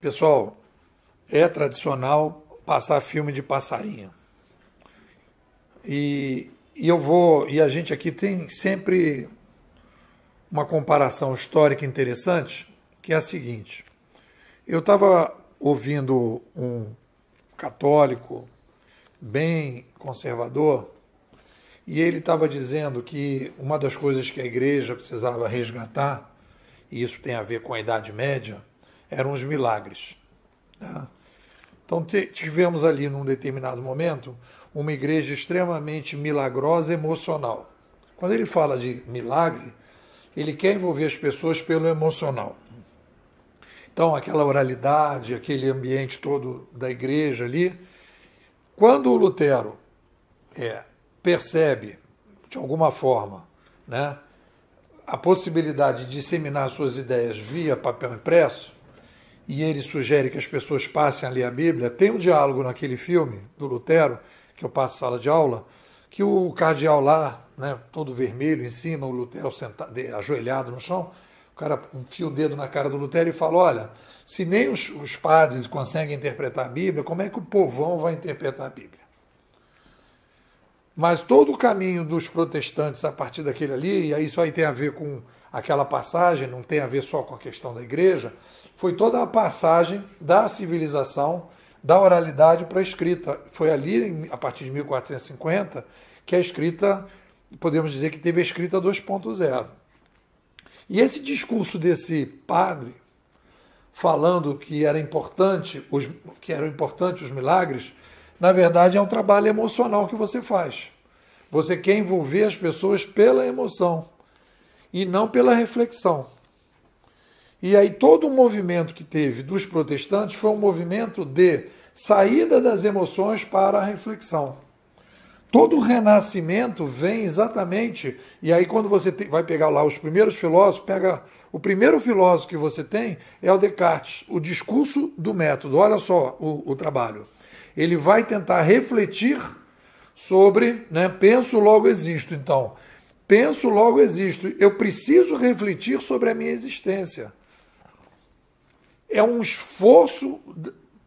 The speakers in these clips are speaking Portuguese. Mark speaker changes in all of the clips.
Speaker 1: Pessoal, é tradicional passar filme de passarinho. E, e, eu vou. E a gente aqui tem sempre uma comparação histórica interessante, que é a seguinte. Eu estava ouvindo um católico bem conservador, e ele estava dizendo que uma das coisas que a igreja precisava resgatar, e isso tem a ver com a Idade Média, eram os milagres. Né? Então tivemos ali, num determinado momento, uma igreja extremamente milagrosa emocional. Quando ele fala de milagre, ele quer envolver as pessoas pelo emocional. Então, aquela oralidade, aquele ambiente todo da igreja ali. Quando o Lutero é, percebe, de alguma forma, né, a possibilidade de disseminar suas ideias via papel impresso, e ele sugere que as pessoas passem a ler a Bíblia, tem um diálogo naquele filme do Lutero, que eu passo sala de aula, que o cardeal lá, né, todo vermelho em cima, o Lutero sentado, ajoelhado no chão, o cara enfia o dedo na cara do Lutero e fala: Olha, se nem os, os padres conseguem interpretar a Bíblia, como é que o povão vai interpretar a Bíblia? Mas todo o caminho dos protestantes a partir daquele ali, e isso aí tem a ver com aquela passagem não tem a ver só com a questão da igreja, foi toda a passagem da civilização, da oralidade para a escrita. Foi ali, a partir de 1450, que a escrita, podemos dizer que teve a escrita 2.0. E esse discurso desse padre, falando que era importante os, que eram importantes os milagres, na verdade é um trabalho emocional que você faz. Você quer envolver as pessoas pela emoção e não pela reflexão. E aí todo o movimento que teve dos protestantes foi um movimento de saída das emoções para a reflexão. Todo o renascimento vem exatamente, e aí quando você vai pegar lá os primeiros filósofos, pega o primeiro filósofo que você tem é o Descartes, o discurso do método. Olha só o, o trabalho. Ele vai tentar refletir sobre, né, penso logo existo. Então, Penso, logo existo. Eu preciso refletir sobre a minha existência. É um esforço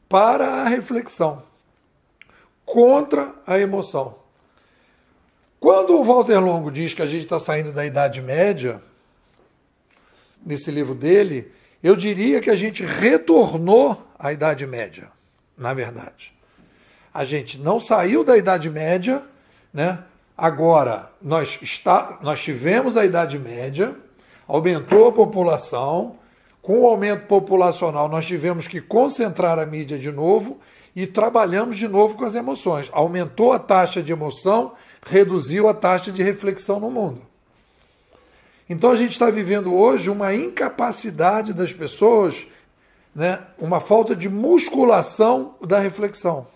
Speaker 1: para a reflexão, contra a emoção. Quando o Walter Longo diz que a gente está saindo da Idade Média, nesse livro dele, eu diria que a gente retornou à Idade Média, na verdade. A gente não saiu da Idade Média, né? Agora, nós, está, nós tivemos a Idade Média, aumentou a população, com o aumento populacional nós tivemos que concentrar a mídia de novo e trabalhamos de novo com as emoções. Aumentou a taxa de emoção, reduziu a taxa de reflexão no mundo. Então a gente está vivendo hoje uma incapacidade das pessoas, né, uma falta de musculação da reflexão.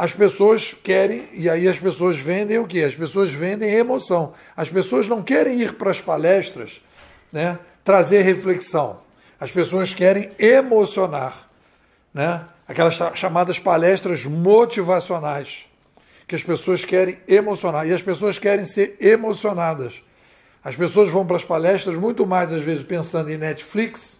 Speaker 1: As pessoas querem, e aí as pessoas vendem o quê? As pessoas vendem emoção. As pessoas não querem ir para as palestras né, trazer reflexão. As pessoas querem emocionar. Né? Aquelas chamadas palestras motivacionais, que as pessoas querem emocionar. E as pessoas querem ser emocionadas. As pessoas vão para as palestras muito mais, às vezes, pensando em Netflix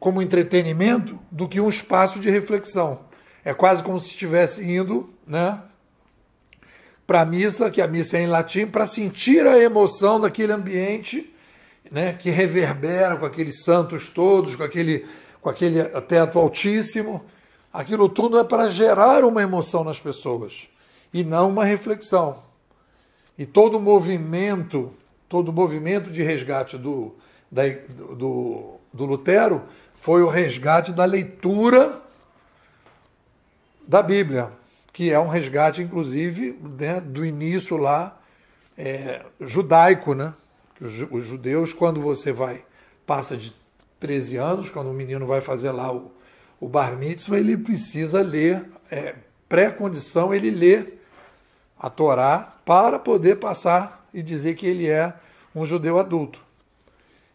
Speaker 1: como entretenimento do que um espaço de reflexão. É quase como se estivesse indo, né? Para a missa, que a missa é em latim, para sentir a emoção daquele ambiente, né? Que reverbera com aqueles santos todos, com aquele, com aquele teto altíssimo. Aquilo tudo é para gerar uma emoção nas pessoas e não uma reflexão. E todo movimento, todo movimento de resgate do, da, do, do Lutero foi o resgate da leitura da Bíblia, que é um resgate, inclusive, né, do início lá é, judaico, né? Os judeus, quando você vai, passa de 13 anos, quando o menino vai fazer lá o, o bar mitzvah, ele precisa ler, é, pré-condição ele lê a Torá para poder passar e dizer que ele é um judeu adulto.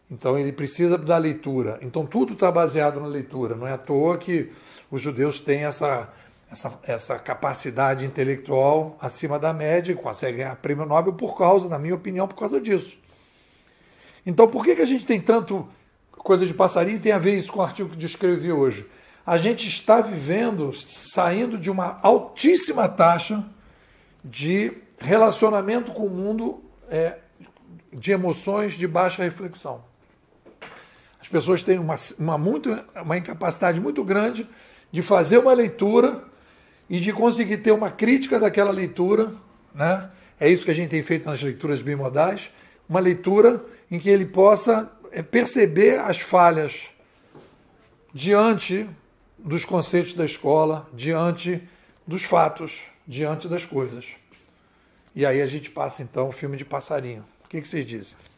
Speaker 1: Então ele precisa da leitura. Então tudo está baseado na leitura. Não é à toa que os judeus têm essa essa, essa capacidade intelectual acima da média, consegue ganhar prêmio Nobel por causa, na minha opinião, por causa disso. Então, por que, que a gente tem tanto coisa de passarinho tem a ver isso com o artigo que eu descrevi hoje? A gente está vivendo, saindo de uma altíssima taxa de relacionamento com o mundo é, de emoções de baixa reflexão. As pessoas têm uma, uma, muito, uma incapacidade muito grande de fazer uma leitura e de conseguir ter uma crítica daquela leitura, né? É isso que a gente tem feito nas leituras bimodais, uma leitura em que ele possa é, perceber as falhas diante dos conceitos da escola, diante dos fatos, diante das coisas. E aí a gente passa então o filme de passarinho. O que, que vocês dizem?